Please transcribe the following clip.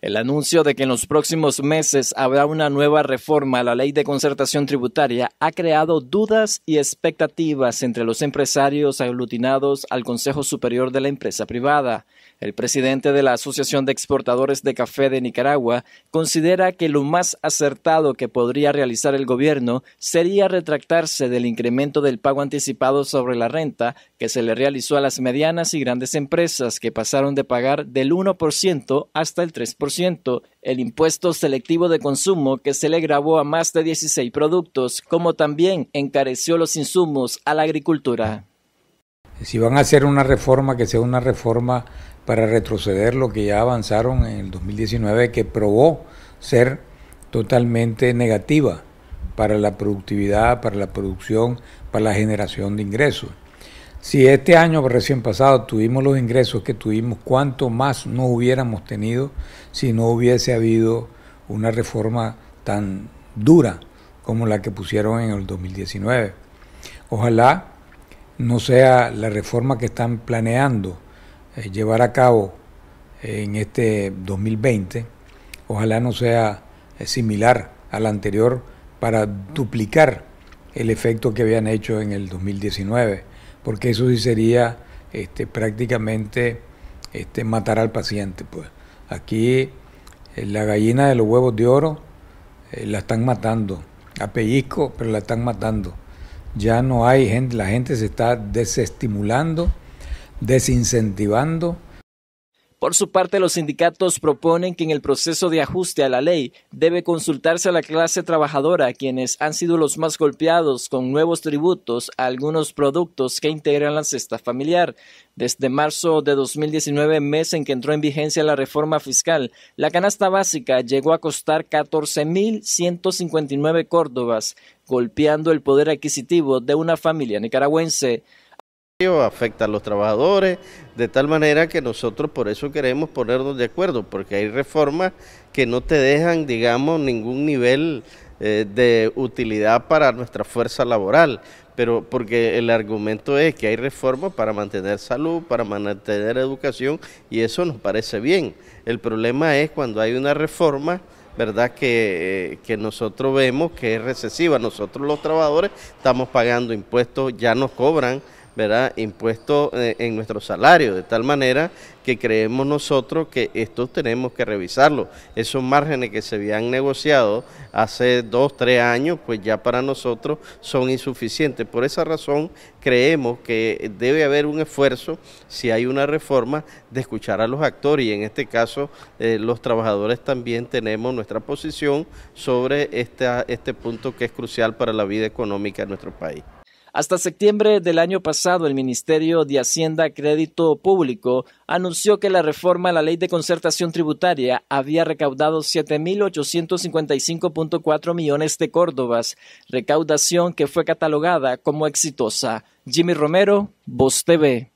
El anuncio de que en los próximos meses habrá una nueva reforma a la ley de concertación tributaria ha creado dudas y expectativas entre los empresarios aglutinados al Consejo Superior de la Empresa Privada. El presidente de la Asociación de Exportadores de Café de Nicaragua considera que lo más acertado que podría realizar el gobierno sería retractarse del incremento del pago anticipado sobre la renta que se le realizó a las medianas y grandes empresas que pasaron de pagar del 1% hasta el 3% el impuesto selectivo de consumo que se le grabó a más de 16 productos, como también encareció los insumos a la agricultura. Si van a hacer una reforma, que sea una reforma para retroceder lo que ya avanzaron en el 2019, que probó ser totalmente negativa para la productividad, para la producción, para la generación de ingresos. Si este año recién pasado tuvimos los ingresos que tuvimos, ¿cuánto más no hubiéramos tenido si no hubiese habido una reforma tan dura como la que pusieron en el 2019? Ojalá no sea la reforma que están planeando eh, llevar a cabo en este 2020, ojalá no sea eh, similar a la anterior para duplicar el efecto que habían hecho en el 2019 porque eso sí sería este, prácticamente este, matar al paciente. Pues. Aquí eh, la gallina de los huevos de oro eh, la están matando, a pero la están matando. Ya no hay gente, la gente se está desestimulando, desincentivando por su parte, los sindicatos proponen que en el proceso de ajuste a la ley debe consultarse a la clase trabajadora, quienes han sido los más golpeados con nuevos tributos a algunos productos que integran la cesta familiar. Desde marzo de 2019, mes en que entró en vigencia la reforma fiscal, la canasta básica llegó a costar 14.159 córdobas, golpeando el poder adquisitivo de una familia nicaragüense afecta a los trabajadores, de tal manera que nosotros por eso queremos ponernos de acuerdo, porque hay reformas que no te dejan, digamos, ningún nivel eh, de utilidad para nuestra fuerza laboral, pero porque el argumento es que hay reformas para mantener salud, para mantener educación, y eso nos parece bien. El problema es cuando hay una reforma, ¿verdad? Que, eh, que, nosotros vemos que es recesiva. Nosotros los trabajadores estamos pagando impuestos, ya nos cobran impuesto eh, en nuestro salario, de tal manera que creemos nosotros que esto tenemos que revisarlo. Esos márgenes que se habían negociado hace dos, tres años, pues ya para nosotros son insuficientes. Por esa razón creemos que debe haber un esfuerzo, si hay una reforma, de escuchar a los actores y en este caso eh, los trabajadores también tenemos nuestra posición sobre este punto que es crucial para la vida económica de nuestro país. Hasta septiembre del año pasado, el Ministerio de Hacienda Crédito Público anunció que la reforma a la Ley de Concertación Tributaria había recaudado 7.855.4 millones de córdobas, recaudación que fue catalogada como exitosa. Jimmy Romero, Voz TV.